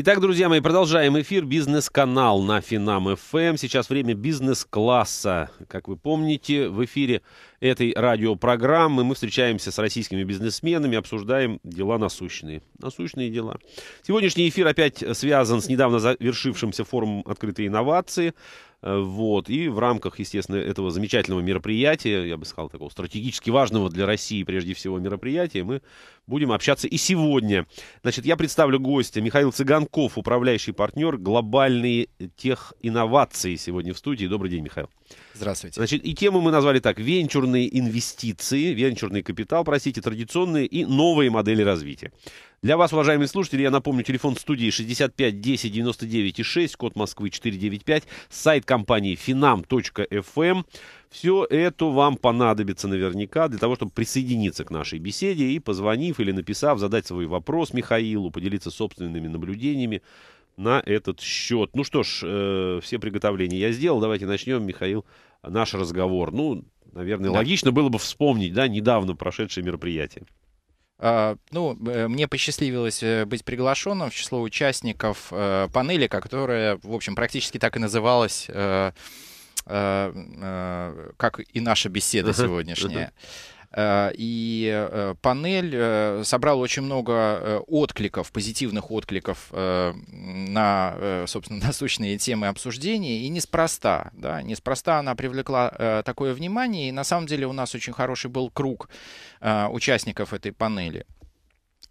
Итак, друзья мои, продолжаем эфир. Бизнес-канал на Финам ФМ. Эм. Сейчас время бизнес-класса. Как вы помните, в эфире этой радиопрограммы мы встречаемся с российскими бизнесменами, обсуждаем дела насущные. Насущные дела. Сегодняшний эфир опять связан с недавно завершившимся форумом открытой инновации». Э, вот. И в рамках, естественно, этого замечательного мероприятия, я бы сказал, такого стратегически важного для России, прежде всего, мероприятия, мы будем общаться и сегодня. Значит, я представлю гостя Михаил Цыганков, управляющий партнер глобальные техинновации сегодня в студии. Добрый день, Михаил. Здравствуйте. Значит, и тему мы назвали так. Венчурные инвестиции, венчурный капитал, простите, традиционные и новые модели развития. Для вас, уважаемые слушатели, я напомню, телефон студии 65 10 99 6, код Москвы 495, сайт компании finam.fm. Эм. Все это вам понадобится наверняка для того, чтобы присоединиться к нашей беседе и, позвонив или написав, задать свой вопрос Михаилу, поделиться собственными наблюдениями, на этот счет. Ну что ж, э, все приготовления я сделал. Давайте начнем, Михаил, наш разговор. Ну, наверное, да. логично было бы вспомнить, да, недавно прошедшее мероприятие. А, ну, э, мне посчастливилось э, быть приглашенным в число участников панели, которая, в общем, практически так и называлась, как и наша беседа сегодняшняя. Э, и э, панель э, собрала очень много откликов, позитивных откликов на, собственно, насущные темы обсуждения. И неспроста, да, неспроста она привлекла такое внимание. И на самом деле у нас очень хороший был круг участников этой панели.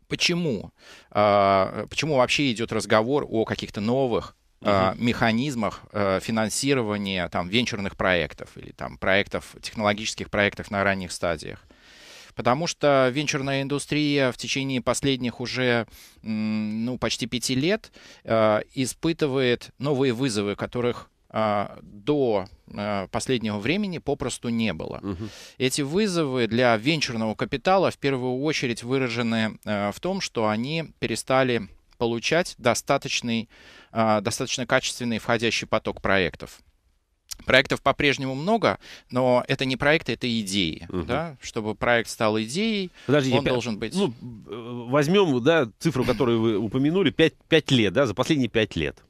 Почему? Почему вообще идет разговор о каких-то новых угу. механизмах э, финансирования там, венчурных проектов или там, проектов, технологических проектов на ранних стадиях. Потому что венчурная индустрия в течение последних уже ну, почти пяти лет э, испытывает новые вызовы, которых а, до э, последнего времени попросту не было. Угу. Эти вызовы для венчурного капитала в первую очередь выражены в том, что они перестали получать достаточный, а, достаточно качественный входящий поток проектов. Проектов по-прежнему много, но это не проекты, это идеи. Угу. Да? Чтобы проект стал идеей, Подожди, он 5, должен быть... Ну, э, возьмем да, цифру, которую вы упомянули, 5, 5 лет, да, за последние 5 лет.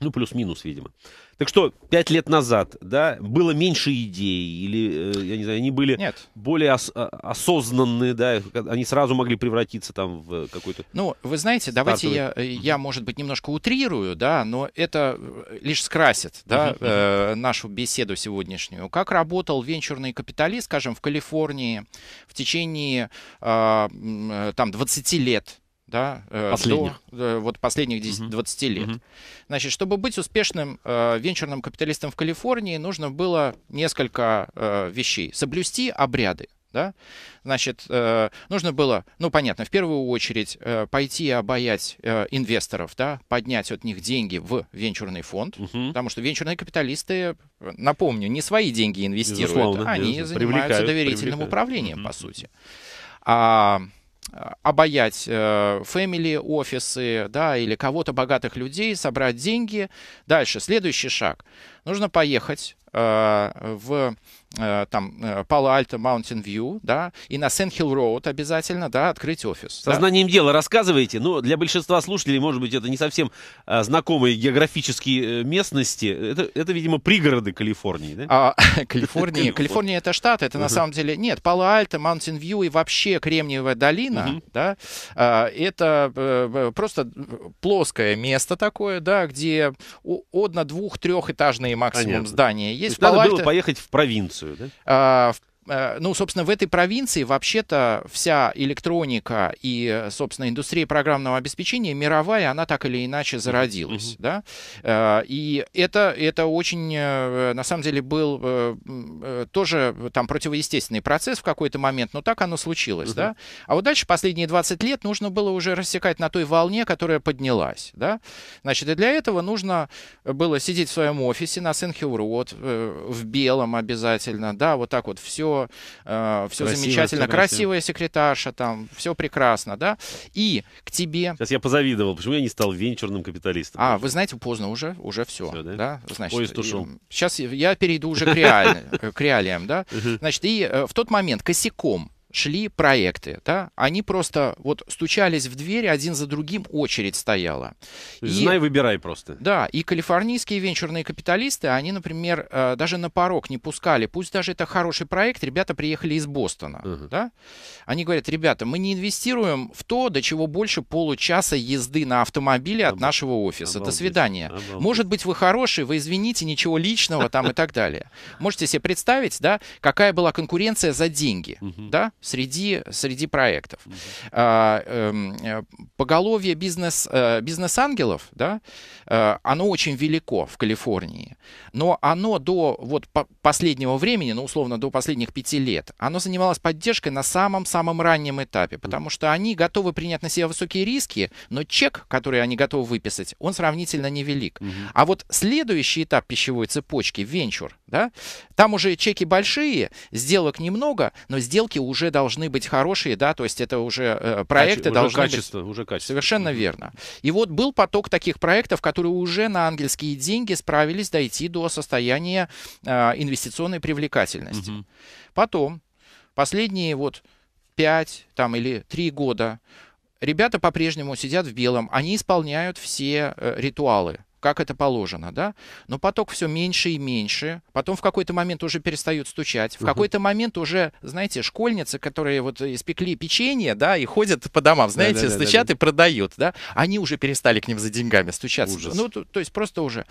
Ну, плюс-минус, видимо. Так что, пять лет назад, да, было меньше идей, или, э, я не знаю, они были Нет. более ос- а, осознанные, да, они сразу могли превратиться там в какой-то... Ну, вы знаете, давайте стартовый... Э, я, я, может быть, немножко утрирую, да, но это э, лишь скрасит, да, угу. э, нашу беседу сегодняшнюю. Как работал венчурный капиталист, скажем, в Калифорнии в течение, а, э, там, 20 лет, да, э, последних. До, э, вот последних 10, uh-huh. лет. Значит, чтобы быть успешным э, венчурным капиталистом в Калифорнии, нужно было несколько э, вещей. Соблюсти обряды. Да? Значит, э, нужно было, ну, понятно, в первую очередь э, пойти и обаять э, инвесторов, да, поднять от них деньги в венчурный фонд, угу. потому что венчурные капиталисты, напомню, не свои деньги инвестируют, Безусловно, они безусловно. занимаются привлекают, доверительным привлекают. управлением, угу. по сути. А, Э, обаять фэмили офисы, да, или кого-то богатых людей, собрать деньги. Дальше, следующий шаг. Нужно поехать э, в Э, там э, Пало-Альто, Маунтин Вью, да, и на Сен-Хилл Роуд обязательно, да, открыть офис. Сознанием да. дела рассказываете, но ну, для большинства слушателей, может быть, это не совсем а, знакомые географические местности, это, это видимо, пригороды Калифорнии, да? А, Калифорния, Калифорния это штат, это на самом деле, нет, Пало-Альто, Маунтин Вью и вообще Кремниевая долина, да, это просто плоское место такое, да, где одно, двух, трехэтажные максимум здания есть. Надо было поехать в провинцию Грецию, да? А, в Э, ну, собственно, в этой провинции вообще-то вся электроника и, собственно, индустрия программного обеспечения мировая, она так или иначе зародилась, mm-hmm. да, э, и это, это очень, э, на самом деле, был тоже там противоестественный процесс в какой-то момент, но так оно случилось, mm-hmm. да, а вот дальше последние 20 лет нужно было уже рассекать на той волне, которая поднялась, да, значит, и для этого нужно было сидеть в своем офисе на Сенхилл-Роуд, в белом обязательно, да, вот так вот все Э, все, замечательно, все красивая красиво. секретарша, там, все прекрасно, да, и к тебе... Сейчас я позавидовал, почему я не стал венчурным капиталистом? А, вы знаете, поздно уже, уже все, все да? да, значит... Поезд ушел. Сейчас я перейду уже к реалиям, да, значит, и э, в тот момент косяком шли проекты, да, они просто вот стучались в двери, один за другим очередь стояла. И, Знай, выбирай просто. Да, и калифорнийские венчурные капиталисты, они, например, э, даже на порог не пускали, пусть даже это хороший проект, ребята приехали из Бостона, uh-huh. да, они говорят, ребята, мы не инвестируем в то, до чего больше получаса езды на автомобиле от Обал... нашего офиса, Обалдеть. до свидания. Обалдеть. Может быть, вы хороший, вы извините, ничего личного там и так далее. Можете себе представить, да, какая была конкуренция за деньги, да, среди, среди проектов. А, эм, э, поголовье бизнес, э, бизнес-ангелов, да, э, оно очень велико в Калифорнии, но оно до вот, последнего времени, ну, условно, до последних пяти лет, оно занималось поддержкой на самом-самом раннем этапе, потому что они готовы принять на себя высокие риски, но чек, который они готовы выписать, он сравнительно невелик. А вот следующий этап пищевой цепочки, венчур, да, там уже чеки большие, сделок немного, но сделки уже уже должны быть хорошие, да, то есть это уже э, проекты Каче, должны качество, быть... Уже качество. Совершенно верно. И вот был поток таких проектов, которые уже на ангельские деньги справились дойти до состояния э, инвестиционной привлекательности. Угу. Потом, последние вот 5 там, или 3 года ребята по-прежнему сидят в белом, они исполняют все э, ритуалы как это положено, да, но поток все меньше и меньше, потом в какой-то момент уже перестают стучать, в угу. какой-то момент уже, знаете, школьницы, которые вот испекли печенье, да, и ходят по домам, знаете, да, да, стучат да, да, и продают, да, они уже перестали к ним за деньгами стучаться, Ужас. ну, то, то есть просто уже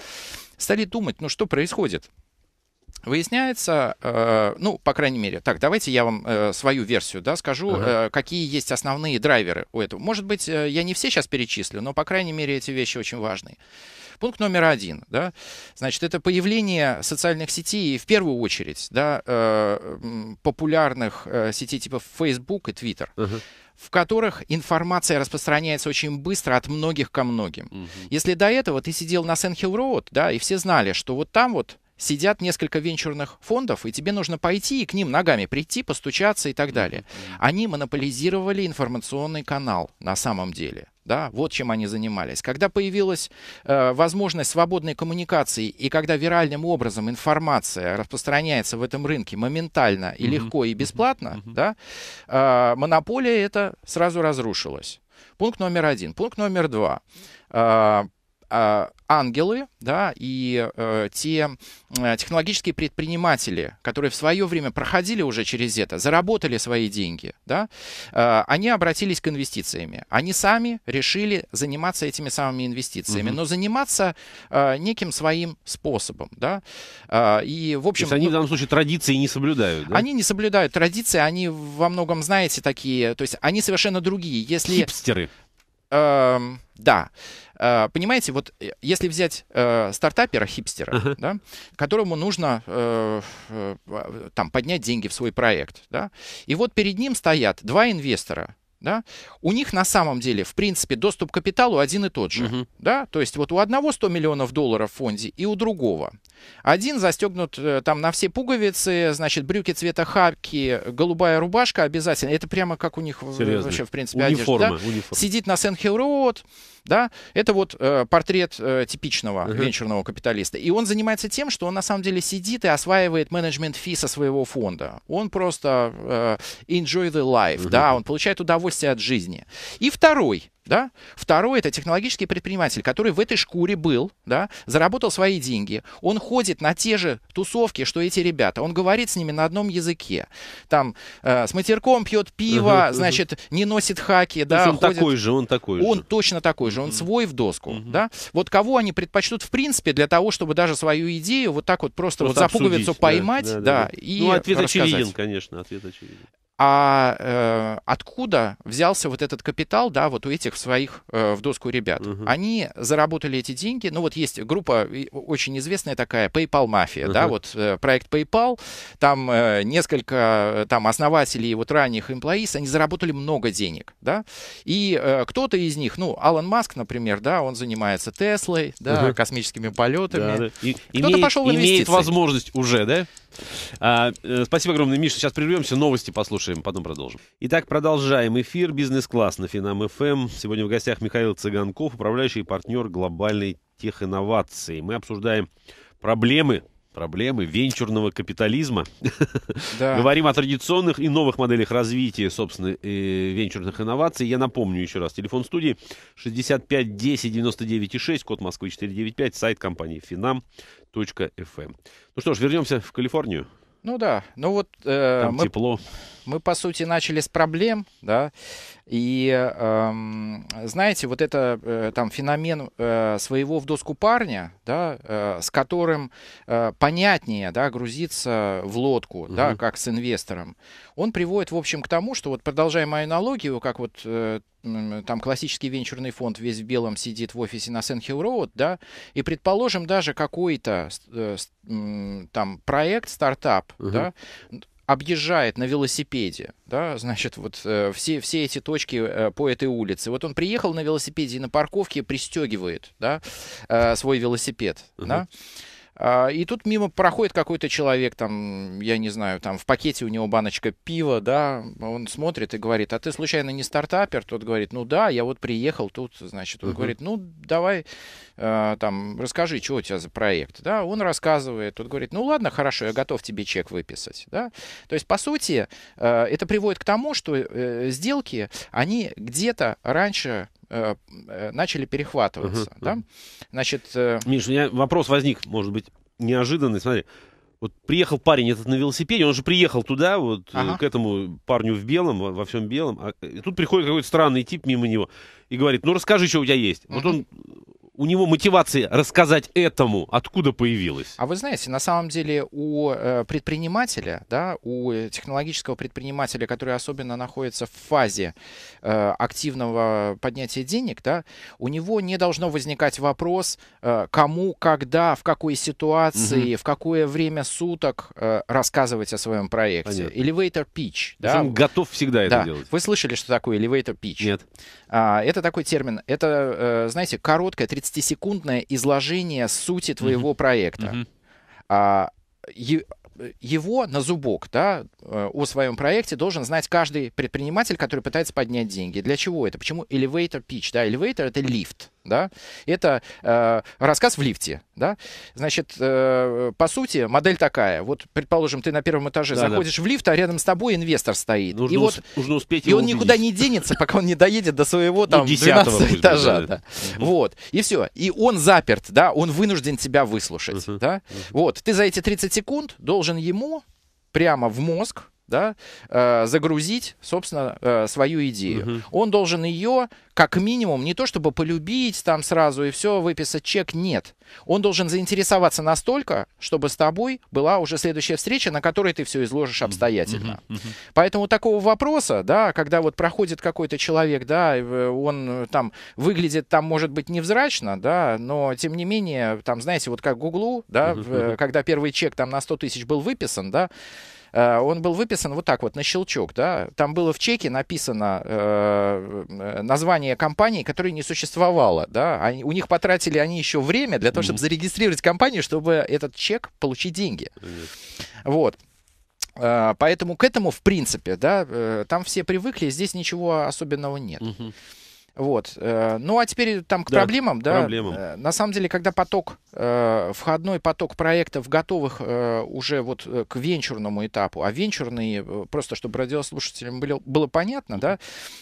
стали думать, ну, что происходит, Выясняется, э, ну, по крайней мере, так, давайте я вам э, свою версию, да, скажу, ага. э, какие есть основные драйверы у этого. Может быть, э, я не все сейчас перечислю, но, по крайней мере, эти вещи очень важные. Пункт номер один, да, значит, это появление социальных сетей, в первую очередь, да, э, популярных э, сетей типа Facebook и Twitter. Uh-huh в которых информация распространяется очень быстро от многих ко многим. Угу. Если до этого ты сидел на сен Роуд, да, и все знали, что вот там вот сидят несколько венчурных фондов, и тебе нужно пойти и к ним ногами прийти, постучаться и так далее. Они монополизировали информационный канал на самом деле. Да, вот чем они занимались. Когда появилась э, возможность свободной коммуникации и когда виральным образом информация распространяется в этом рынке моментально и mm-hmm. легко и бесплатно, mm-hmm. да, э, монополия это сразу разрушилась. Пункт номер один. Пункт номер два. Э, а, ангелы, да, и э, те э, технологические предприниматели, которые в свое время проходили уже через это, заработали свои деньги, да, э, они обратились к инвестициями. Они сами решили заниматься этими самыми инвестициями, угу. но заниматься э, неким своим способом, да. Э, и в общем. То есть они в ну, данном случае традиции не соблюдают. Да? Они не соблюдают традиции, они во многом знаете такие, то есть они совершенно другие. Если хипстеры. Эм, да, э, понимаете, вот э, если взять э, стартапера, хипстера, uh-huh. да, которому нужно э, э, э, там поднять деньги в свой проект, да, и вот перед ним стоят два инвестора, да, у них на самом деле, в принципе, доступ к капиталу один и тот же. Uh -huh. Да? То есть вот у одного 100 миллионов долларов в фонде и у другого. Один застегнут э, там на все пуговицы, значит, брюки цвета хаки, голубая рубашка обязательно. Это прямо как у них Серьезно? вообще, в принципе, униформа, одежда. Да? Сидит на Сен-Хилл-Роуд, да, это вот э, портрет э, типичного uh-huh. венчурного капиталиста. И он занимается тем, что он на самом деле сидит и осваивает менеджмент фи со своего фонда. Он просто э, enjoy the life, uh-huh. да, он получает удовольствие от жизни. И второй да? Второй это технологический предприниматель, который в этой шкуре был, да, заработал свои деньги. Он ходит на те же тусовки, что эти ребята. Он говорит с ними на одном языке. Там э, с матерком пьет пиво, uh-huh, значит, uh-huh. не носит хаки. да, он ходит... такой же, он такой он же. Он точно такой же, он uh-huh. свой в доску. Uh-huh. Да? Вот кого они предпочтут, в принципе, для того, чтобы даже свою идею вот так вот просто, просто вот за пуговицу да, поймать. Да, да, да. Ну, и ну, ответ рассказать. очевиден, конечно. Ответ очевиден а э, откуда взялся вот этот капитал, да, вот у этих своих э, в доску ребят? Угу. Они заработали эти деньги. Ну вот есть группа очень известная такая PayPal мафия, угу. да, вот э, проект PayPal, там э, несколько э, там основателей вот ранних employees, они заработали много денег, да, и э, кто-то из них, ну Алан Маск, например, да, он занимается Теслой, да, угу. космическими полетами. Да, да. И, кто-то имеет, пошел в инвестиции. Имеет возможность уже, да? А, э, спасибо огромное, Миша. Сейчас прервемся, новости послушаем послушаем, потом продолжим. Итак, продолжаем эфир. Бизнес-класс на Финам ФМ. Эм. Сегодня в гостях Михаил Цыганков, управляющий партнер глобальной техинновации. Мы обсуждаем проблемы проблемы венчурного капитализма. Да. Говорим о традиционных и новых моделях развития, собственно, э, венчурных инноваций. Я напомню еще раз, телефон студии 65 10 99 6, код Москвы 495, сайт компании finam.fm. Эм. Ну что ж, вернемся в Калифорнию. Ну да, ну вот э, Там мы, тепло. мы по сути начали с проблем, да, и э, знаете, вот это э, там феномен э, своего в доску парня, да, э, с которым э, понятнее, да, грузиться в лодку, угу. да, как с инвестором, он приводит, в общем, к тому, что вот продолжая мою аналогию, как вот э, там классический венчурный фонд весь в белом сидит в офисе на Сен-Хилл Роуд, да, и предположим даже какой-то э, там проект, стартап, угу. да, объезжает на велосипеде, да, значит, вот э, все, все эти точки э, по этой улице. Вот он приехал на велосипеде и на парковке пристегивает, да, э, свой велосипед, угу. да. А, и тут мимо проходит какой-то человек, там, я не знаю, там в пакете у него баночка пива, да, он смотрит и говорит, а ты случайно не стартапер? Тот говорит, ну да, я вот приехал тут, значит, он угу. говорит, ну давай а, там расскажи, что у тебя за проект, да, он рассказывает, тот говорит, ну ладно, хорошо, я готов тебе чек выписать, да. То есть, по сути, а, это приводит к тому, что э, сделки, они где-то раньше Э, э, начали перехватываться. Uh-huh. Да? Значит, э, Миш, у меня вопрос возник, может быть, неожиданный. Смотри, вот приехал парень этот на велосипеде, он же приехал туда, вот ага. к этому парню в белом, во всем белом. А, и тут приходит какой-то странный тип мимо него и говорит, ну расскажи, что у тебя есть. Uh-huh. Вот он у него мотивация рассказать этому откуда появилась? А вы знаете, на самом деле у э, предпринимателя, да, у э, технологического предпринимателя, который особенно находится в фазе э, активного поднятия денег, да, у него не должно возникать вопрос, э, кому, когда, в какой ситуации, угу. в какое время суток э, рассказывать о своем проекте. Понятно. Elevator pitch. Да. Он готов всегда это делать. Вы слышали, что такое elevator pitch? Нет. А, это такой термин. Это, э, знаете, короткая 30 15-секундное изложение сути твоего mm-hmm. проекта. Mm-hmm. А, е, его на зубок, да, э, о своем проекте должен знать каждый предприниматель, который пытается поднять деньги. Для чего это? Почему elevator pitch, да, elevator это лифт. Да? Это э, рассказ в лифте. Да? Значит, э, по сути, модель такая. Вот, предположим, ты на первом этаже да, заходишь да. в лифт, а рядом с тобой инвестор стоит. Нужно, и вот, нужно успеть И он убедить. никуда не денется, пока он не доедет до своего ну, там, ну, 12 этажа. да. Вот. И все. И он заперт, да, он вынужден тебя выслушать. Да? Вот. Ты за эти 30 секунд должен ему прямо в мозг да, э, загрузить, собственно, э, свою идею. Uh -huh. Он должен ее, как минимум, не то чтобы полюбить там сразу и все, выписать чек, нет. Он должен заинтересоваться настолько, чтобы с тобой была уже следующая встреча, на которой ты все изложишь обстоятельно. Uh -huh. uh -huh. Поэтому такого вопроса, да, когда вот проходит какой-то человек, да, он э, там выглядит там, может быть, невзрачно, да, но тем не менее, там, знаете, вот как Гуглу, да, угу. когда первый чек там на 100 тысяч был выписан, да, Э, он был выписан вот так вот, на щелчок, да, там было в чеке написано э, название компании, которая не существовала, да, они, у них потратили они еще время для того, чтобы зарегистрировать компанию, чтобы этот чек получить деньги. Вот. Э, поэтому к этому, в принципе, да, э, там все привыкли, здесь ничего особенного нет. Угу. Вот. Э, ну, а теперь там к да, проблемам, да. Проблемам. Э, на самом деле, когда поток, э, входной поток проектов готовых уже вот к венчурному этапу, а венчурные, просто чтобы радиослушателям было, было понятно, да,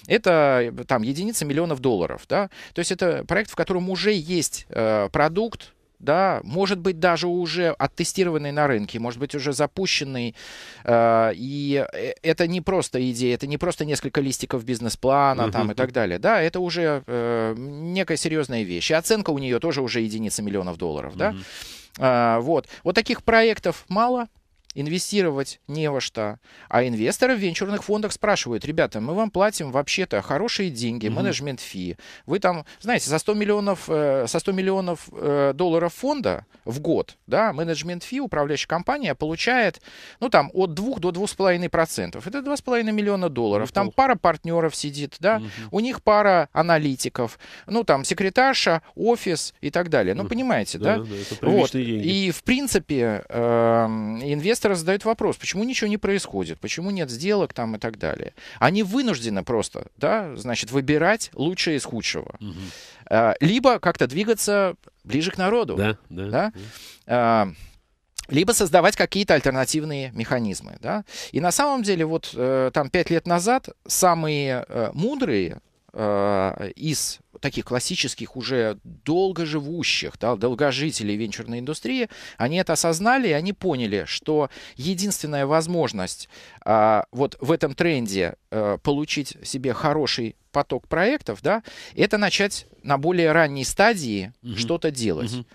это там единица миллионов долларов, да. То есть это проект, в котором уже есть продукт, да, может быть даже уже оттестированный на рынке, может быть уже запущенный, э, и э, это не просто идея, это не просто несколько листиков бизнес-плана uh-huh. там и так далее, да, это уже э, некая серьезная вещь, и оценка у нее тоже уже единица миллионов долларов, uh-huh. да, э, вот, вот таких проектов мало, инвестировать не во что. А инвесторы в венчурных фондах спрашивают, ребята, мы вам платим вообще-то хорошие деньги, mm-hmm. менеджмент фи. Вы там, знаете, за 100 миллионов, э, со 100 миллионов э, долларов фонда в год, да, менеджмент фи управляющая компания получает, ну там, от 2 до 2,5%. Это 2,5 миллиона долларов. Mm-hmm. Там пара партнеров сидит, да, mm-hmm. у них пара аналитиков, ну там, секретарша, офис и так далее. Ну, mm-hmm. понимаете, да? Да, да это вот. деньги. И, в принципе, э, инвесторы инвесторы задают вопрос, почему ничего не происходит, почему нет сделок там и так далее. Они вынуждены просто, да, значит, выбирать лучшее из худшего. Угу. Либо как-то двигаться ближе к народу. Да, да. да? да либо создавать какие-то альтернативные механизмы. Да? И на самом деле, вот э, там пять лет назад самые э, мудрые э, из таких классических уже долго живущих, да, долгожителей венчурной индустрии, они это осознали, и они поняли, что единственная возможность а, вот в этом тренде а, получить себе хороший поток проектов, да, это начать на более ранней стадии угу. что-то делать. Угу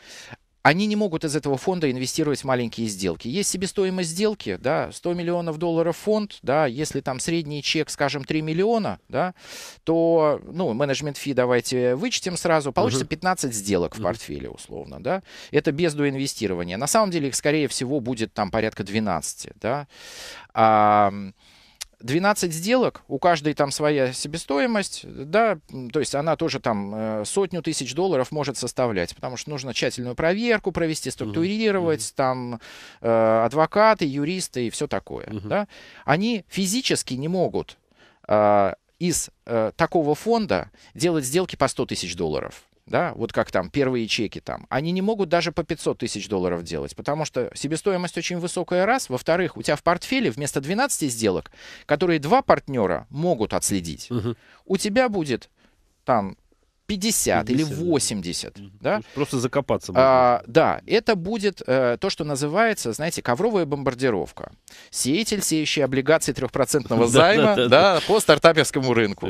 они не могут из этого фонда инвестировать в маленькие сделки. Есть себестоимость сделки, да, 100 миллионов долларов фонд, да, если там средний чек, скажем, 3 миллиона, да, то, ну, менеджмент фи давайте вычтем сразу, получится 15 сделок в портфеле, условно, да. Это без доинвестирования. На самом деле их, скорее всего, будет там порядка 12, да. А, 12 сделок, у каждой там своя себестоимость, да, то есть она тоже там э, сотню тысяч долларов может составлять, потому что нужно тщательную проверку провести, структурировать, mm-hmm. там э, адвокаты, юристы и все такое, mm-hmm. да. Они физически не могут э, из э, такого фонда делать сделки по 100 тысяч долларов да, вот как там первые чеки там, они не могут даже по 500 тысяч долларов делать, потому что себестоимость очень высокая, раз. Во-вторых, у тебя в портфеле вместо 12 сделок, которые два партнера могут отследить, угу. у тебя будет там 50, 50 или 80. Да. да? Просто закопаться. Можно. А, да, это будет э, то, что называется, знаете, ковровая бомбардировка. Сеятель, сеющий облигации трехпроцентного займа да, по стартаперскому рынку.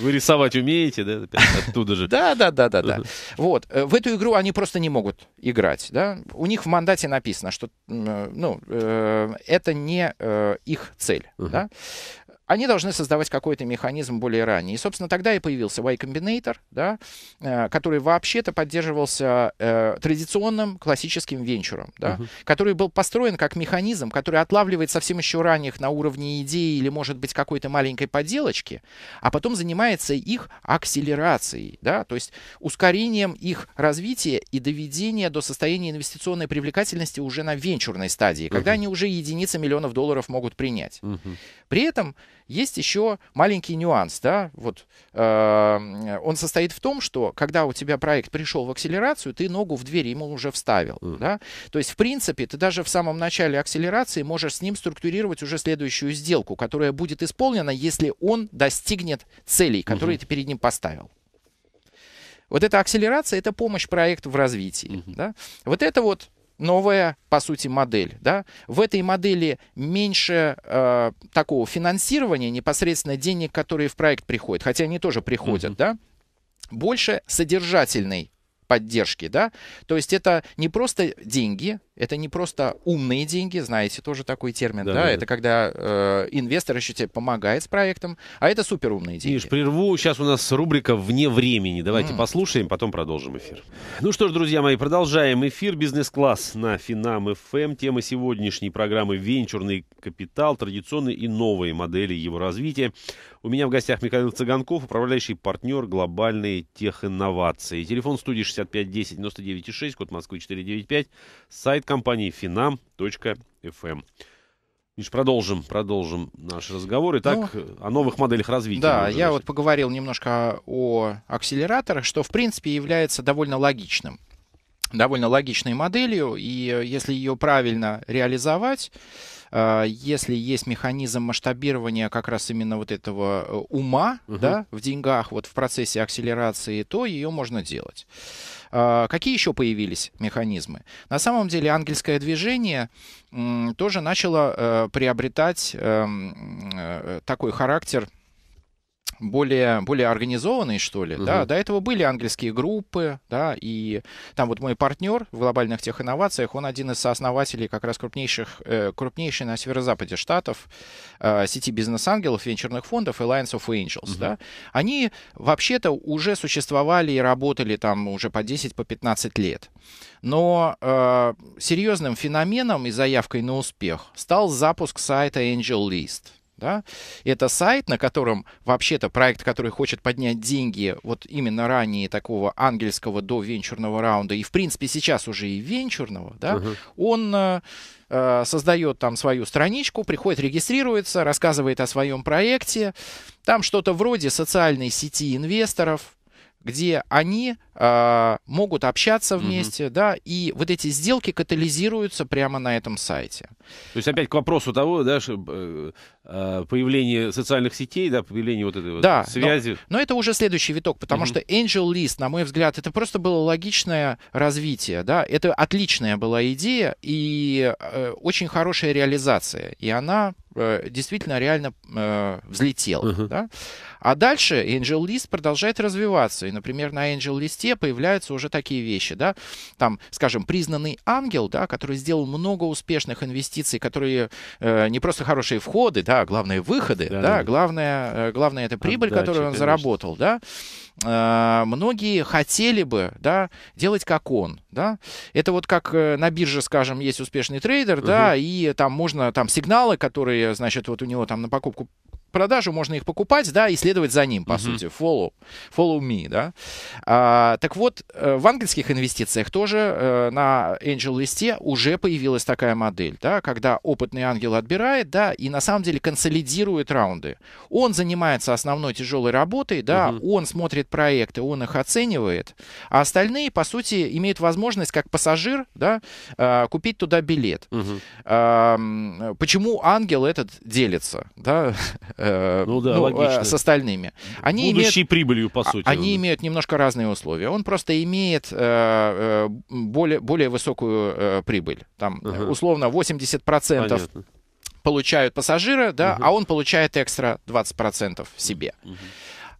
Вы рисовать умеете, да? Оттуда же. Да, да, да, да, да. Вот. Э, в эту игру они просто не могут играть. Да? У них в мандате написано, что э, ну, э, это не их цель. Да? они должны создавать какой-то механизм более ранний. И, собственно, тогда и появился Y Combinator, да, э, который вообще-то поддерживался э, традиционным классическим венчуром, да, uh-huh. который был построен как механизм, который отлавливает совсем еще ранних на уровне идеи или, может быть, какой-то маленькой поделочки, а потом занимается их акселерацией, да, то есть ускорением их развития и доведения до состояния инвестиционной привлекательности уже на венчурной стадии, uh-huh. когда они уже единицы миллионов долларов могут принять. Uh-huh. При этом есть еще маленький нюанс, да, вот э, он состоит в том, что когда у тебя проект пришел в акселерацию, ты ногу в дверь ему уже вставил, mm. да, то есть в принципе ты даже в самом начале акселерации можешь с ним структурировать уже следующую сделку, которая будет исполнена, если он достигнет целей, которые mm-hmm. ты перед ним поставил. Вот эта акселерация – это помощь проекту в развитии. Mm-hmm. Да? Вот это вот новая, по сути, модель. Да? В этой модели меньше э, такого финансирования, непосредственно денег, которые в проект приходят, хотя они тоже приходят, mm-hmm. да? больше содержательной поддержки, да, то есть это не просто деньги, это не просто умные деньги, знаете, тоже такой термин, да? да? Это когда э, инвестор еще тебе помогает с проектом, а это суперумные деньги. Иш, прерву. Сейчас у нас рубрика «Вне времени». Давайте mm. послушаем, потом продолжим эфир. Ну что ж, друзья мои, продолжаем эфир «Бизнес-класс» на Финам ФМ. Эм. Тема сегодняшней программы «Венчурный капитал. Традиционные и новые модели его развития». У меня в гостях Михаил Цыганков, управляющий партнер глобальные техинновации. Телефон студии 65 10 99 6, код Москвы 495, сайт компании finam.fm. Миш, продолжим, продолжим наш разговор. Итак, ну, о новых моделях развития. Да, я вот поговорил немножко о акселераторах, что, в принципе, является довольно логичным. Довольно логичной моделью, и э, если ее правильно реализовать, э, если есть механизм масштабирования как раз именно вот этого э, ума угу. да, в деньгах, вот в процессе акселерации, то ее можно делать. А, какие еще появились механизмы? На самом деле ангельское движение тоже начало э, приобретать эм, э, такой характер – более, более организованный, что ли. Угу. Да? До этого были ангельские группы, да, и там вот мой партнер в глобальных тех инновациях, он один из сооснователей как раз крупнейших, э, крупнейшей на северо-западе штатов э, сети бизнес-ангелов, венчурных фондов Alliance of Angels. Угу. Да? Они вообще-то уже существовали и работали там уже по 10, по 15 лет. Но э, серьезным феноменом и заявкой на успех стал запуск сайта Angel List — да? Это сайт, на котором вообще-то проект, который хочет поднять деньги вот именно ранее такого ангельского до венчурного раунда, и в принципе сейчас уже и венчурного, да, угу. он э, э, создает там свою страничку, приходит, регистрируется, рассказывает о своем проекте. Там что-то вроде социальной сети инвесторов, где они э, могут общаться вместе, угу. да, и вот эти сделки катализируются прямо на этом сайте. То есть опять к вопросу того, да, что, э, а, появление социальных сетей, да, появление вот этой да, вот связи. Но, но это уже следующий виток, потому угу. что Angel List, на мой взгляд, это просто было логичное развитие, да, это отличная была идея и э, очень хорошая реализация, и она э, действительно реально э, взлетел. uh Да? А дальше Angel List продолжает развиваться. И, например, на Angel листе появляются уже такие вещи, да, там, скажем, признанный ангел, да, который сделал много успешных инвестиций, которые э, не просто хорошие входы, да, а главные выходы, да, да, да. главное, э, главное это прибыль, Отдача, которую он конечно. заработал, да. Э, многие хотели бы, да, делать как он, да. Это вот как э, на бирже, скажем, есть успешный трейдер, угу. да, и там можно там сигналы, которые, значит, вот у него там на покупку продажу, можно их покупать, да, и следовать за ним, по uh-huh. сути, follow, follow me, да. А, так вот, э, в ангельских инвестициях тоже э, на angel-листе уже появилась такая модель, да, когда опытный ангел отбирает, да, и на самом деле консолидирует раунды. Он занимается основной тяжелой работой, да, uh-huh. он смотрит проекты, он их оценивает, а остальные, по сути, имеют возможность, как пассажир, да, э, купить туда билет. Uh-huh. А, почему ангел этот делится, да, Э, ну, да, ну, э, логично. с остальными. Они Будущей имеют, прибылью, по а, сути. Они имеют немножко разные условия. Он просто имеет э, э более, более высокую э, прибыль. Там, ага. условно, 80% Понятно. получают пассажиры, да, угу. а он получает экстра 20% себе. Угу.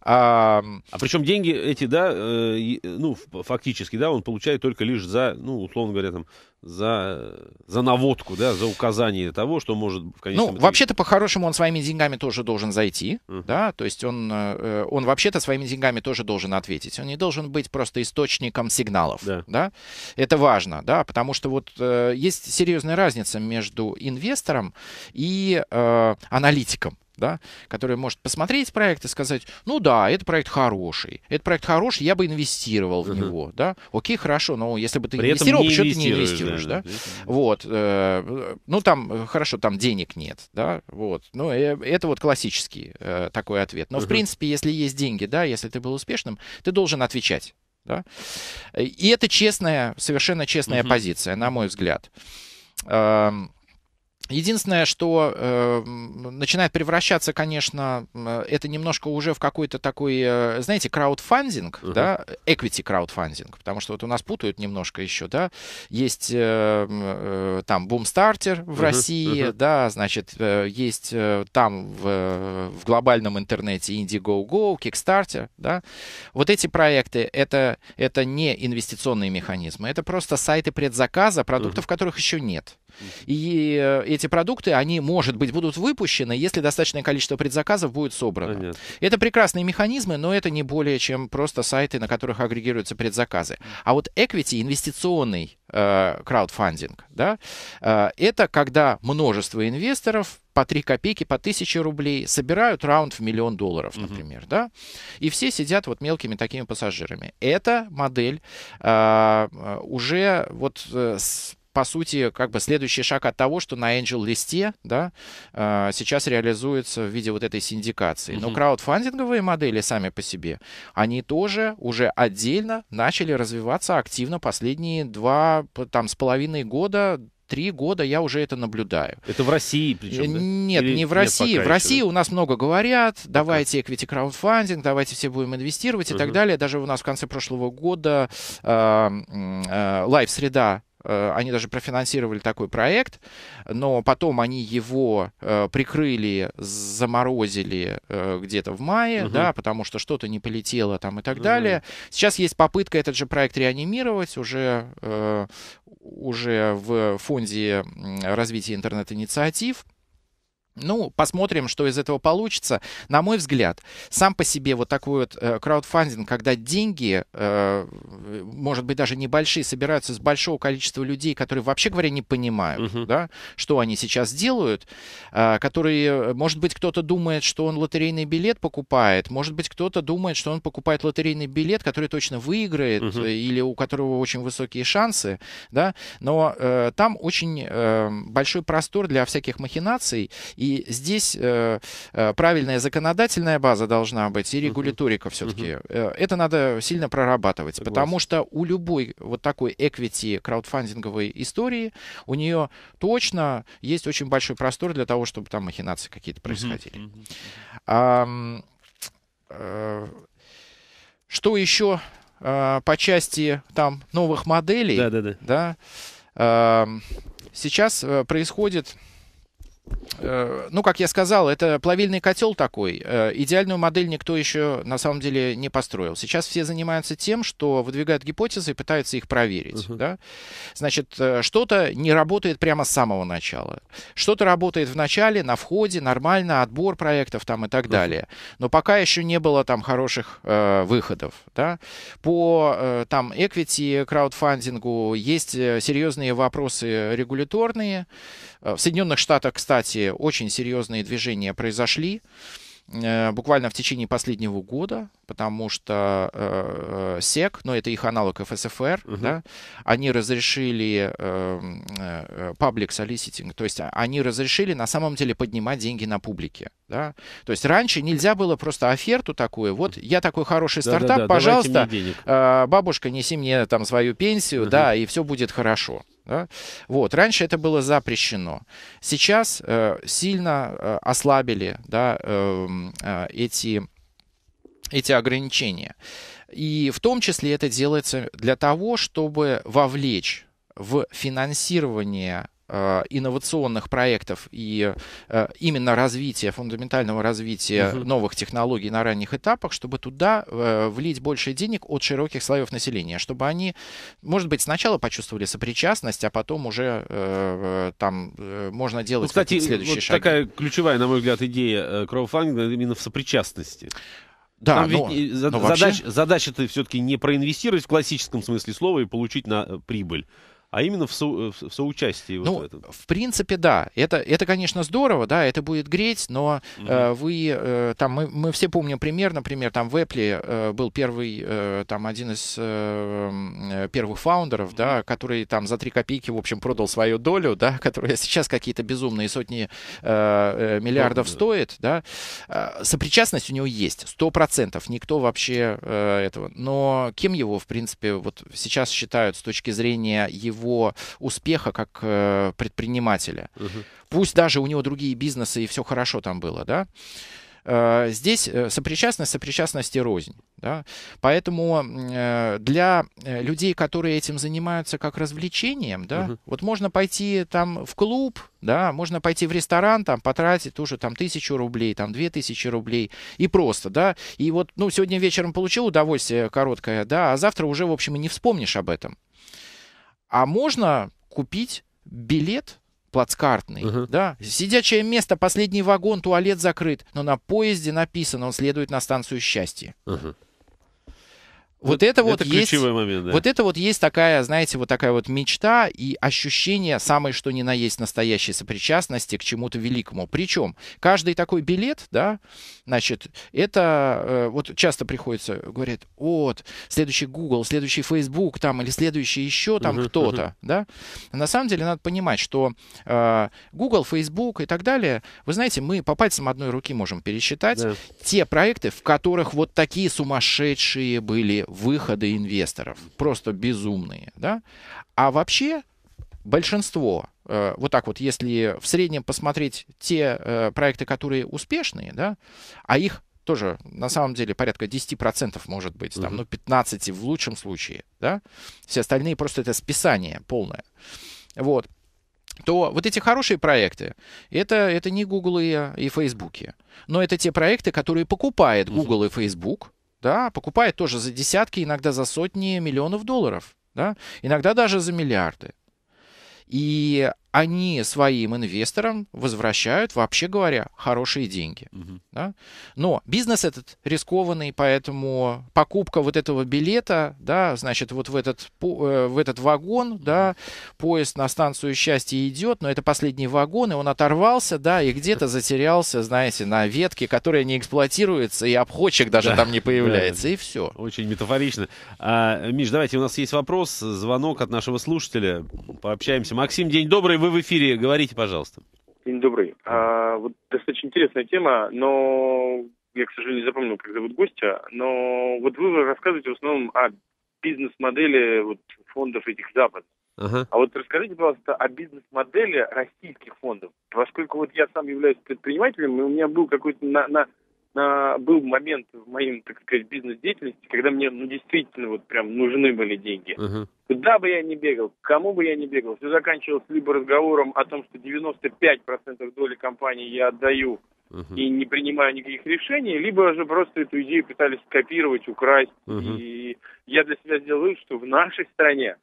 А, а причем деньги эти, да, э, ну, фактически, да, он получает только лишь за, ну, условно говоря, там, за, за наводку, да, за указание того, что может в ну, конечном Ну, итоге... вообще-то, по-хорошему, он своими деньгами тоже должен зайти, uh-huh. да, то есть он, э, э, он вообще-то своими деньгами тоже должен ответить. Он не должен быть просто источником сигналов, да. да? Это важно, да, потому что вот э, есть серьезная разница между инвестором и э, аналитиком да, который может посмотреть проект и сказать, ну да, этот проект хороший, этот проект хороший, я бы инвестировал uh-huh. в него, да, окей, хорошо, но если бы ты При инвестировал, почему ты не инвестируешь, да, да? да? вот, э, ну там, э, хорошо, там денег нет, да, вот, ну э, это вот классический э, такой ответ, но uh-huh. в принципе, если есть деньги, да, если ты был успешным, ты должен отвечать, да, и это честная, совершенно честная uh-huh. позиция, на мой взгляд. Э, Единственное, что э, начинает превращаться, конечно, э, это немножко уже в какой-то такой, э, знаете, краудфандинг, uh-huh. да, equity краудфандинг, потому что вот у нас путают немножко еще, да, есть э, э, там бумстартер в uh-huh. России, uh-huh. да, значит, э, есть э, там в, в глобальном интернете Indiegogo, Kickstarter, да, вот эти проекты, это, это не инвестиционные механизмы, это просто сайты предзаказа продуктов, uh-huh. которых еще нет. И э, эти продукты, они, может быть, будут выпущены, если достаточное количество предзаказов будет собрано. Понятно. Это прекрасные механизмы, но это не более чем просто сайты, на которых агрегируются предзаказы. А вот equity, инвестиционный э, краудфандинг, да, э, это когда множество инвесторов по 3 копейки, по 1000 рублей, собирают раунд в миллион долларов, например, uh да, и все сидят вот мелкими такими пассажирами. Эта модель э, э, уже вот э, с по сути, как бы следующий шаг от того, что на Angel листе да, а, сейчас реализуется в виде вот этой синдикации. Но краудфандинговые модели сами по себе, они тоже уже отдельно начали развиваться активно последние два там, с половиной года, три года я уже это наблюдаю. Это в России причем? Да? Нет, Или не в России. В России еще, да? у нас много говорят, пока. давайте эквити краудфандинг, давайте все будем инвестировать и угу. так далее. Даже у нас в конце прошлого года э, э, среда Э, они даже профинансировали такой проект, но потом они его э, прикрыли, заморозили э, где-то в мае, угу. да, потому что что-то не полетело там и так угу. далее. Сейчас есть попытка этот же проект реанимировать уже, уже в фонде развития интернет-инициатив. Ну, посмотрим, что из этого получится. На мой взгляд, сам по себе вот такой вот э, краудфандинг, когда деньги, э, может быть, даже небольшие, собираются с большого количества людей, которые вообще говоря не понимают, uh-huh. да, что они сейчас делают, э, которые, э, может быть, кто-то думает, что он лотерейный билет покупает, может быть, кто-то думает, что он покупает лотерейный билет, который точно выиграет uh-huh. или у которого очень высокие шансы, да, но э, там очень э, большой простор для всяких махинаций и здесь э, э, правильная законодательная база должна быть и регуляторика угу. все-таки. Угу. Э, это надо сильно прорабатывать, Согласен. потому что у любой вот такой эквити краудфандинговой истории у нее точно есть очень большой простор для того, чтобы там махинации какие-то происходили. Угу. А, а, что еще а, по части там новых моделей? Да, да, да. да а, сейчас происходит Э, ну, как я сказал, это плавильный котел такой. Э, идеальную модель никто еще на самом деле не построил. Сейчас все занимаются тем, что выдвигают гипотезы и пытаются их проверить. Uh-huh. Да? Значит, э, что-то не работает прямо с самого начала. Что-то работает в начале, на входе, нормально, отбор проектов там и так uh-huh. далее. Но пока еще не было там хороших э, выходов. Да? По э, там equity, краудфандингу есть серьезные вопросы регуляторные. В Соединенных Штатах, кстати, очень серьезные движения произошли э, буквально в течение последнего года, потому что э, э СЕК, но ну, это их аналог ФСФР, uh-huh. да, они разрешили эм, э, public soliciting, то есть а, они разрешили на самом деле поднимать деньги на публике. Да? То есть раньше нельзя было просто оферту такую, вот я такой хороший стартап, пожалуйста, э, бабушка, неси мне там свою пенсию, uh-huh. да, и все будет хорошо. Да? Вот. Раньше это было запрещено. Сейчас э, сильно э, ослабили да, э, э, эти, эти ограничения. И в том числе это делается для того, чтобы вовлечь в финансирование Э, инновационных проектов и э, именно развития, фундаментального развития угу. новых технологий на ранних этапах, чтобы туда э, влить больше денег от широких слоев населения, чтобы они, может быть, сначала почувствовали сопричастность, а потом уже там можно делать ну, кстати, следующие вот шаги. такая ключевая, на мой взгляд, идея краудфандинга именно в сопричастности. Да, Там но, ведь задач, вообще... задача-то все-таки не проинвестировать в классическом смысле слова и получить на прибыль, а именно в, со, в соучастии. Ну, в, этом. в принципе, да. Это, это, конечно, здорово, да, это будет греть, но угу. э, вы, э, там, мы, мы все помним пример, например, там в Apple э, был первый, э, там, один из э, э первых фаундеров, угу. да, который там за три копейки, в общем, продал свою долю, да, которая сейчас какие-то безумные сотни э, э миллиардов да, стоит, да. Э, сопричастность у него есть, сто процентов, никто вообще э, этого. Но кем его, в принципе, вот сейчас считают с точки зрения его его успеха как э, предпринимателя. Угу. Пусть даже у него другие бизнесы и все хорошо там было, да. Э, здесь э, сопричастность, сопричастности и рознь. Да? Поэтому э, для э, людей, которые этим занимаются как развлечением, да, угу. вот можно пойти там в клуб, да, можно пойти в ресторан, там, потратить тоже там тысячу рублей, там, две тысячи рублей, и просто, да, и вот, ну, сегодня вечером получил удовольствие короткое, да, а завтра уже, в общем, и не вспомнишь об этом а можно купить билет плацкартный, uh-huh. да, сидячее место, последний вагон, туалет закрыт, но на поезде написано, он следует на станцию счастья. Uh-huh. Вот, вот это вот это есть, момент, да. вот это вот есть такая, знаете, вот такая вот мечта и ощущение самой, что ни на есть настоящей сопричастности к чему-то великому. Причем каждый такой билет, да, значит, это э, вот часто приходится говорят, вот следующий Google, следующий Facebook, там или следующий еще там uh-huh, кто-то, uh-huh. да. На самом деле надо понимать, что э, Google, Facebook и так далее, вы знаете, мы по пальцам одной руки можем пересчитать да. те проекты, в которых вот такие сумасшедшие были выходы инвесторов, просто безумные. Да? А вообще большинство, э, вот так вот, если в среднем посмотреть те э, проекты, которые успешные, да, а их тоже на самом деле порядка 10% может быть, там, ну 15 в лучшем случае, да, все остальные просто это списание полное. Вот то вот эти хорошие проекты, это, это не Google и, и Facebook. Но это те проекты, которые покупает Google и Facebook, да, покупает тоже за десятки, иногда за сотни миллионов долларов, да, иногда даже за миллиарды. И они своим инвесторам возвращают, вообще говоря, хорошие деньги. Угу. Да? Но бизнес этот рискованный, поэтому покупка вот этого билета, да, значит, вот в этот, э, в этот вагон, да, поезд на станцию счастья идет, но это последний вагон, и он оторвался, да, и где-то затерялся, знаете, на ветке, которая не эксплуатируется, и обходчик даже да, там не появляется, да. и все. Очень метафорично. А, Миш, давайте, у нас есть вопрос, звонок от нашего слушателя, пообщаемся. Максим, день добрый, вы в эфире, говорите, пожалуйста. День добрый. А, вот достаточно интересная тема, но я, к сожалению, не запомнил, как зовут гостя, но вот вы рассказываете в основном о бизнес-модели вот, фондов этих западных. Ага. А вот расскажите, пожалуйста, о бизнес-модели российских фондов, поскольку вот я сам являюсь предпринимателем, и у меня был какой-то на, на э, был момент в моем, так сказать, бизнес-деятельности, когда мне ну, действительно вот прям нужны были деньги. Uh-huh. Куда бы я ни бегал, кому бы я ни бегал, все заканчивалось либо разговором о том, что 95% доли компании я отдаю uh-huh. и не принимаю никаких решений, либо же просто эту идею пытались скопировать, украсть. Uh-huh. И я для себя сделал вывод, что в нашей стране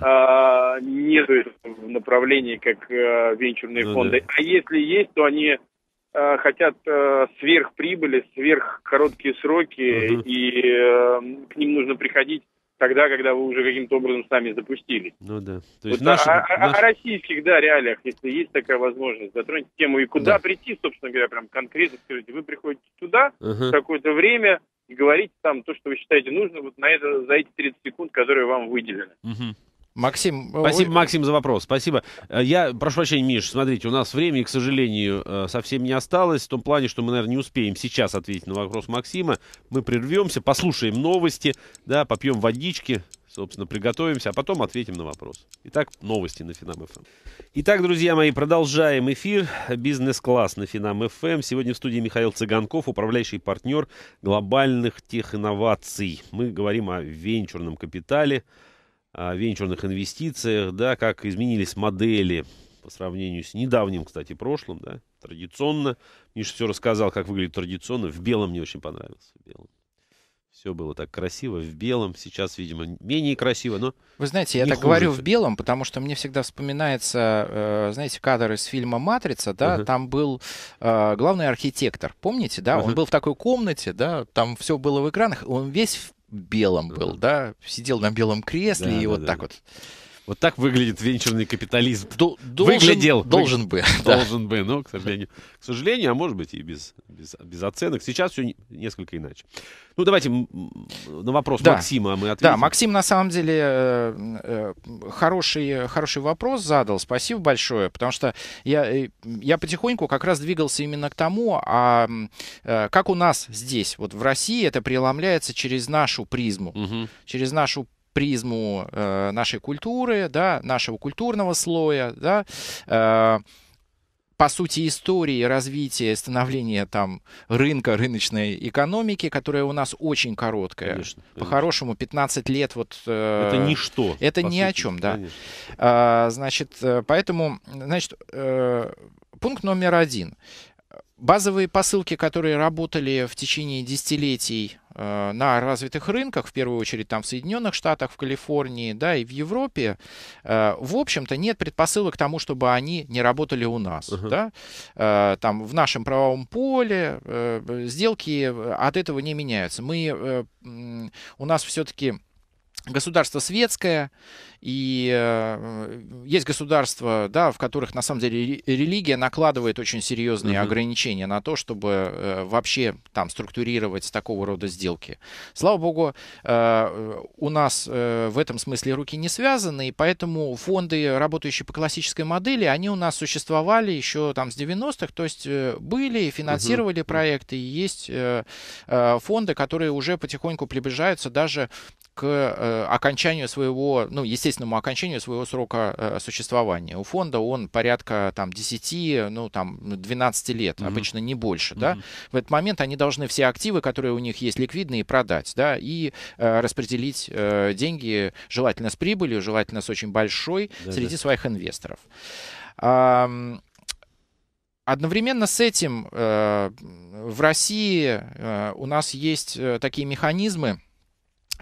а, нет направлений, как а, венчурные ну, фонды. Да. А если есть, то они Э, хотят э, сверхприбыли, сверхкороткие сроки, угу. и э, к ним нужно приходить тогда, когда вы уже каким-то образом сами запустились. Ну да. То есть вот наши, о, наши... о российских, да, реалиях, если есть такая возможность, затронуть тему. И куда да. прийти, собственно говоря, прям конкретно скажите, вы приходите туда uh-huh. в какое-то время и говорите там то, что вы считаете нужно вот на это, за эти 30 секунд, которые вам выделены. Uh-huh. Максим, спасибо, вы... Максим, за вопрос. Спасибо. Э, я прошу прощения, Миш, смотрите, у нас времени, к сожалению, э, совсем не осталось, в том плане, что мы, наверное, не успеем сейчас ответить на вопрос Максима. Мы прервемся, послушаем новости, да, попьем водички, собственно, приготовимся, а потом ответим на вопрос. Итак, новости на Финам ФМ. Эм. Итак, друзья мои, продолжаем эфир. Бизнес-класс на Финам ФМ. Эм. Сегодня в студии Михаил Цыганков, управляющий партнер глобальных тех Мы говорим о венчурном капитале, венчурных инвестициях, да, как изменились модели по сравнению с недавним, кстати, прошлым, да, традиционно. Миша все рассказал, как выглядит традиционно. В белом мне очень понравилось В белом. Все было так красиво, в белом. Сейчас, видимо, менее красиво, но... Вы знаете, я так хуже. говорю в белом, потому что мне всегда вспоминается, э, знаете, кадр из фильма «Матрица», да, uh-huh. там был э, главный архитектор, помните, да? Uh-huh. Он был в такой комнате, да, там все было в экранах, он весь белом был, да, сидел на белом кресле да, и да, вот да, так да. вот. Вот так выглядит венчурный капитализм. должен, Выглядел. Должен бы. Должен да. бы, но, к сожалению. К сожалению, а может быть и без, без, без оценок. Сейчас все несколько иначе. Ну, давайте на вопрос да. Максима мы ответим. Да, Максим, на самом деле, э, э, хороший, хороший вопрос задал. Спасибо большое, потому что я, э, я потихоньку как раз двигался именно к тому, а как у нас здесь, вот в России, это преломляется через нашу призму, угу. через нашу призму э, нашей культуры, да, нашего культурного слоя, да, э, по сути истории развития, становления там рынка, рыночной экономики, которая у нас очень короткая. Конечно, конечно. По-хорошему, 15 лет вот... Э, это ничто. Это ни сути, о чем, да. Конечно. Э, значит, э, поэтому, значит, э, пункт номер один. Базовые посылки, которые работали в течение десятилетий Э, на развитых рынках, в первую очередь там в Соединенных Штатах, в Калифорнии, да, и в Европе, э, в общем-то, нет предпосылок к тому, чтобы они не работали у нас, uh-huh. да, э, там в нашем правовом поле сделки от этого не меняются. Мы, у нас все-таки государство светское, и э, есть государства, да, в которых на самом деле религия накладывает очень серьезные mm-hmm. ограничения на то, чтобы э, вообще там структурировать такого рода сделки. Слава богу, э, у нас э, в этом смысле руки не связаны, и поэтому фонды, работающие по классической модели, они у нас существовали еще там с 90-х, то есть э, были, финансировали mm-hmm. проекты, и есть э, э, фонды, которые уже потихоньку приближаются даже к э, окончанию своего, ну, естественному окончанию своего срока э, существования. У фонда он порядка там 10, ну, там 12 лет, угу. обычно не больше, угу. да. В этот момент они должны все активы, которые у них есть ликвидные, продать, да, и э, распределить э, деньги, желательно с прибылью, желательно с очень большой, да, среди своих инвесторов. А, Одновременно с этим э, в России э, у нас есть э, такие механизмы,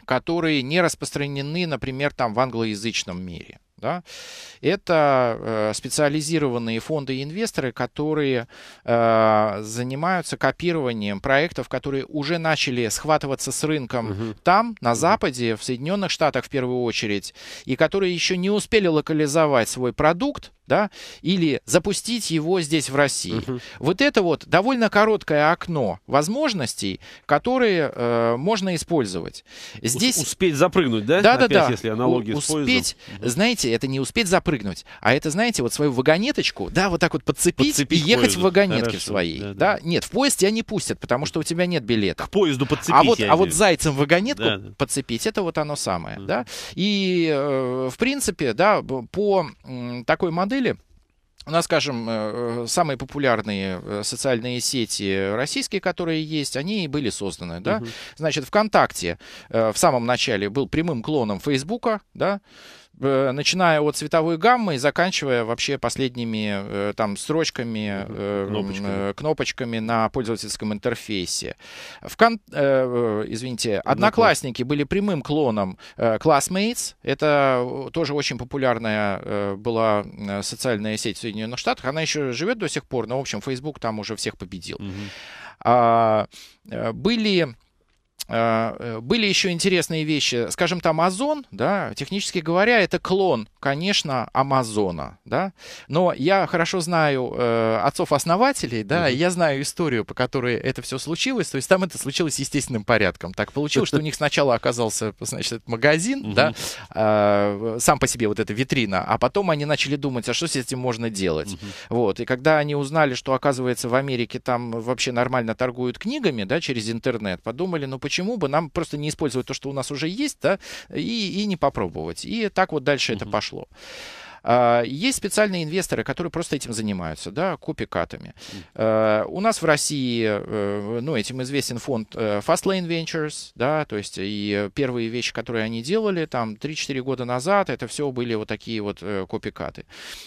которые не распространены, например, там в англоязычном мире. Да? Это э, специализированные фонды и инвесторы, которые э, занимаются копированием проектов, которые уже начали схватываться с рынком угу. там, на Западе, в Соединенных Штатах в первую очередь, и которые еще не успели локализовать свой продукт, да, или запустить его здесь в России. Угу. Вот это вот довольно короткое окно возможностей, которые э, можно использовать. Здесь... Успеть запрыгнуть, да? Да, да, да. Если аналогии У- успеть, знаете, это не успеть запрыгнуть, а это, знаете, вот свою вагонеточку, да, вот так вот подцепить, подцепить и ехать в вагонетке Хорошо. своей. Да, да. да, нет, в поезд тебя не пустят, потому что у тебя нет билета. К поезду подцепить. А вот, а вот зайцем вагонетку да, да. подцепить, это вот оно самое, угу. да. И, э, в принципе, да, по такой модели модели. У нас, скажем, э, э, самые популярные э, социальные сети российские, которые есть, они и были созданы, да. Угу. Значит, ВКонтакте в самом начале был прямым клоном Фейсбука, да. Э, начиная от цветовой гаммы и заканчивая вообще последними э, там строчками, э, кнопочками, кнопочками на пользовательском интерфейсе. В кон... Извините, Одноклассники были прямым клоном Classmates. Это тоже очень популярная была социальная сеть в Соединенных Штатах. Она еще живет до сих пор, но, в общем, Facebook там уже всех победил. Угу. Были а, э, были еще интересные вещи. Скажем там, Озон, да, технически говоря, это клон конечно, Амазона, да, но я хорошо знаю э, отцов-основателей, да, mm-hmm. я знаю историю, по которой это все случилось, то есть там это случилось естественным порядком. Так получилось, что у них сначала оказался, значит, этот магазин, mm-hmm. да, э, сам по себе вот эта витрина, а потом они начали думать, а что с этим можно делать, mm-hmm. вот, и когда они узнали, что, оказывается, в Америке там вообще нормально торгуют книгами, да, через интернет, подумали, ну почему бы нам просто не использовать то, что у нас уже есть, да, и, и не попробовать. И так вот дальше mm-hmm. это пошло произошло. А, есть специальные инвесторы, которые просто этим занимаются, да, копикатами. А, у нас в России, э, ну, этим известен фонд э, Fastlane Ventures, да, то есть и первые вещи, которые они делали там 3-4 года назад, это все были вот такие вот э, копикаты.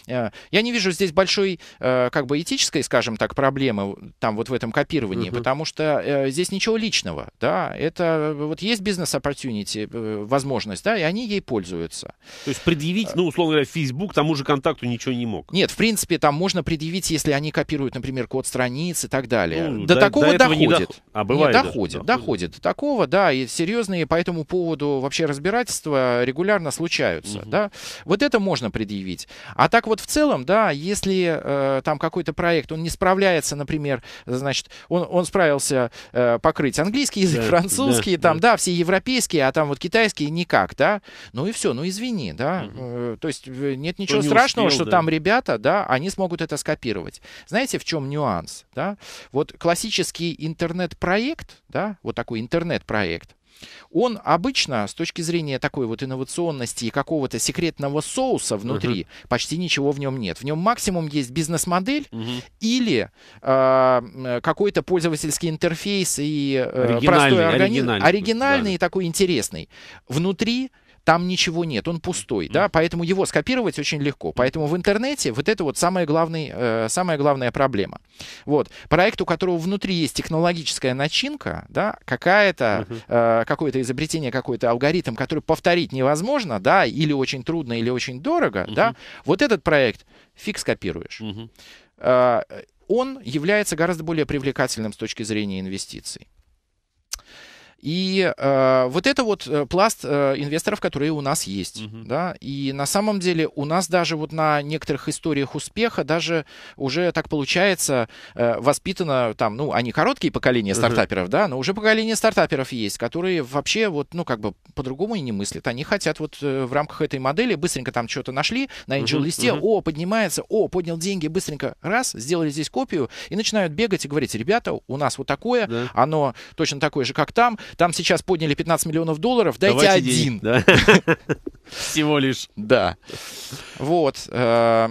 Я не вижу здесь большой, как бы, этической, скажем так, проблемы там вот в этом копировании, угу. потому что здесь ничего личного, да, это вот есть бизнес-opportunity, возможность, да, и они ей пользуются. То есть предъявить, ну, условно говоря, Facebook к тому же контакту ничего не мог. Нет, в принципе, там можно предъявить, если они копируют, например, код страниц и так далее. Ну, до, до такого до доходит. Не доход... А бывает. Не, доходит, доходит до такого, да, и серьезные по этому поводу вообще разбирательства регулярно случаются, угу. да. Вот это можно предъявить. А так вот в целом, да, если э, там какой-то проект, он не справляется, например, значит, он, он справился э, покрыть английский язык, да, французский, да, там, да. да, все европейские, а там вот китайские никак, да, ну и все, ну извини, да, угу. э, то есть э, нет ничего страшного, успел, что да. там ребята, да, они смогут это скопировать. Знаете, в чем нюанс, да? Вот классический интернет-проект, да, вот такой интернет-проект, он обычно с точки зрения такой вот инновационности и какого-то секретного соуса внутри uh-huh. почти ничего в нем нет. В нем максимум есть бизнес-модель uh-huh. или э, какой-то пользовательский интерфейс и э, простой организм, оригинальный, оригинальный да. и такой интересный. Внутри там ничего нет, он пустой, да, поэтому его скопировать очень легко. Поэтому в интернете вот это вот самая, главный, э, самая главная проблема. Вот. Проект, у которого внутри есть технологическая начинка, да, какая-то, э, какое-то изобретение, какой-то алгоритм, который повторить невозможно, да, или очень трудно, или очень дорого, да, вот этот проект фиг скопируешь. Э, он является гораздо более привлекательным с точки зрения инвестиций. И э, вот это вот э, пласт э, инвесторов, которые у нас есть. Угу. Да? И на самом деле у нас даже вот на некоторых историях успеха даже уже так получается э, воспитано там, ну, они короткие поколения стартаперов, угу. да, но уже поколение стартаперов есть, которые вообще вот, ну, как бы по-другому и не мыслят. Они хотят вот э, в рамках этой модели быстренько там что-то нашли на Angel-листе, угу. о, поднимается, о, поднял деньги, быстренько раз, сделали здесь копию и начинают бегать и говорить, ребята, у нас вот такое, да. оно точно такое же, как там, там сейчас подняли 15 миллионов долларов, дайте Давайте один. Всего лишь. Да. Вот. Э,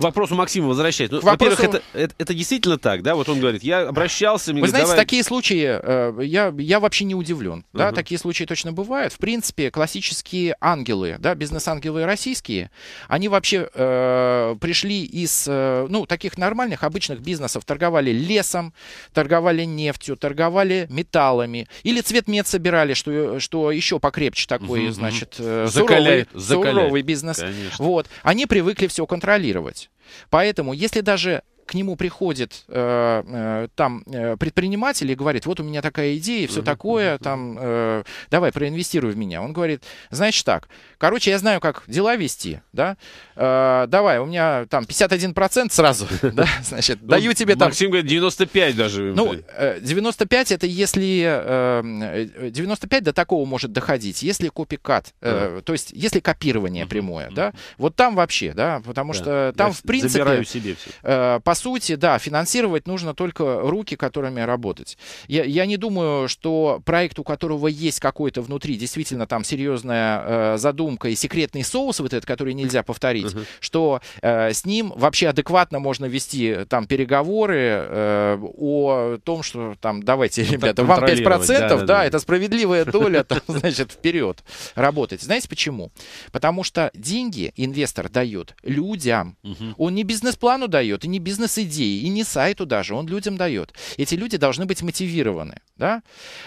к вопросу Максима возвращаясь. Ну, вопросу... Во-первых, это, это, это действительно так, да? Вот он говорит, я обращался... Мне Вы говорит, знаете, давай... такие случаи, э, я, я вообще не удивлен. Uh-huh. Да, такие случаи точно бывают. В принципе, классические ангелы, да, бизнес-ангелы российские, они вообще э, пришли из, э, ну, таких нормальных, обычных бизнесов. Торговали лесом, торговали нефтью, торговали металлами. Или цвет мед собирали, что, что еще покрепче такой, uh-huh. значит, э, закаляй, суровый, закаляй. суровый бизнес. Конечно. Вот. Они привыкли все контролировать. Поэтому, если даже к нему приходит э, э, там э, предприниматель и говорит, вот у меня такая идея, все такое, там, э, давай, проинвестируй в меня. Он говорит, значит так, короче, я знаю, как дела вести, да, э, давай, у меня там 51% сразу, да, значит, ну, даю тебе там... Максим говорит, 95 даже. Ну, 95 э, это если... 95 э, до такого может доходить, если копикат, то есть если копирование прямое, да, вот там вообще, да, потому что там, в принципе... По сути, да, финансировать нужно только руки, которыми работать. Я, я не думаю, что проект, у которого есть какой-то внутри действительно там серьезная э, задумка и секретный соус вот этот, который нельзя повторить, uh-huh. что э, с ним вообще адекватно можно вести э, там переговоры э, о том, что там давайте, ну, ребята, вам 5%, да, да, да, да, это справедливая доля, там, значит, вперед работать. Знаете почему? Потому что деньги инвестор дает людям. Uh-huh. Он не бизнес-плану дает и не бизнес бизнес-идеи, и не сайту даже, он людям дает. Эти люди должны быть мотивированы. Да?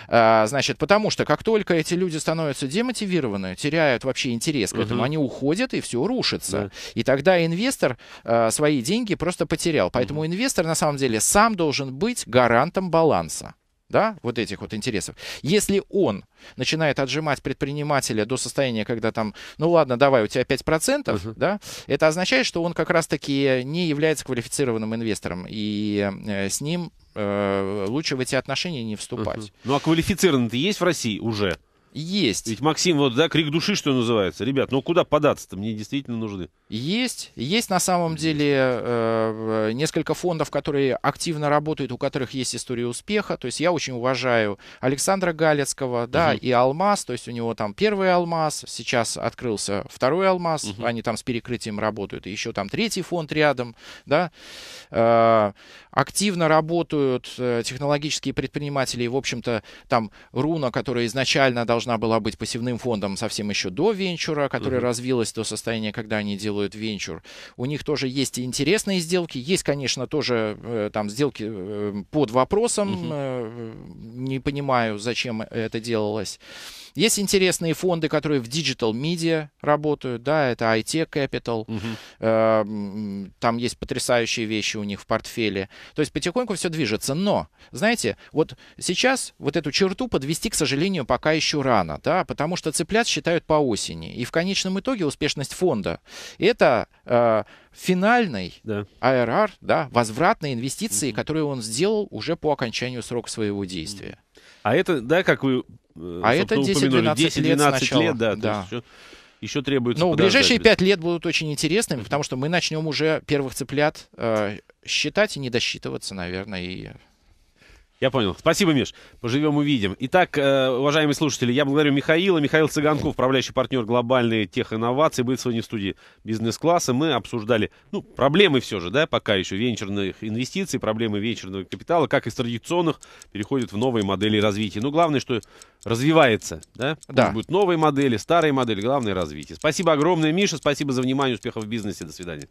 А, значит, потому что как только эти люди становятся демотивированы, теряют вообще интерес к этому, угу. они уходят, и все рушится. Да. И тогда инвестор а, свои деньги просто потерял. Поэтому угу. инвестор на самом деле сам должен быть гарантом баланса да, вот этих вот интересов. Если он начинает отжимать предпринимателя до состояния, когда там, ну ладно, давай, у тебя 5%, uh-huh. да, это означает, что он как раз-таки не является квалифицированным инвестором, и э, с ним э, лучше в эти отношения не вступать. Uh-huh. Ну а квалифицированный-то есть в России уже? Есть. Ведь Максим, вот, да, крик души, что называется. Ребят, ну куда податься-то? Мне действительно нужны. Есть. Есть на самом деле э, э, несколько фондов, которые активно работают, у которых есть история успеха. То есть я очень уважаю Александра Галецкого, да, угу. и Алмаз. То есть у него там первый Алмаз, сейчас открылся второй Алмаз. Угу. Они там с перекрытием работают. И еще там третий фонд рядом, да. Э, активно работают э, технологические предприниматели. И, в общем-то, там Руна, которая изначально должна была быть пассивным фондом совсем еще до венчура, которая угу. развилась до состояния, когда они делают делают венчур, у них тоже есть и интересные сделки, есть, конечно, тоже э, там сделки э, под вопросом, угу. не понимаю, зачем это делалось. Есть интересные фонды, которые в Digital Media работают, да, это IT Capital, угу. э, там есть потрясающие вещи у них в портфеле. То есть потихоньку все движется. Но, знаете, вот сейчас вот эту черту подвести, к сожалению, пока еще рано, да, потому что цыплят считают по осени. И в конечном итоге успешность фонда — это э, финальный да. IRR, да, возвратные инвестиции, угу. которые он сделал уже по окончанию срока своего действия. А это, да, как вы а это 10-12 лет 10-12 лет, да. да. Еще, еще требуется Ну, ближайшие пять лет будут очень интересными, потому что мы начнем уже первых цыплят э, считать и не досчитываться, наверное, и я понял. Спасибо, Миш. Поживем, увидим. Итак, э, уважаемые слушатели, я благодарю Михаила. Михаил Цыганков, управляющий партнер глобальной тех инноваций, был сегодня в студии бизнес-класса. Мы обсуждали, ну, проблемы все же, да, пока еще венчурных инвестиций, проблемы венчурного капитала, как из традиционных переходят в новые модели развития. Ну, главное, что развивается, да? да. Будут новые модели, старые модели, главное развитие. Спасибо огромное, Миша. Спасибо за внимание, успехов в бизнесе. До свидания.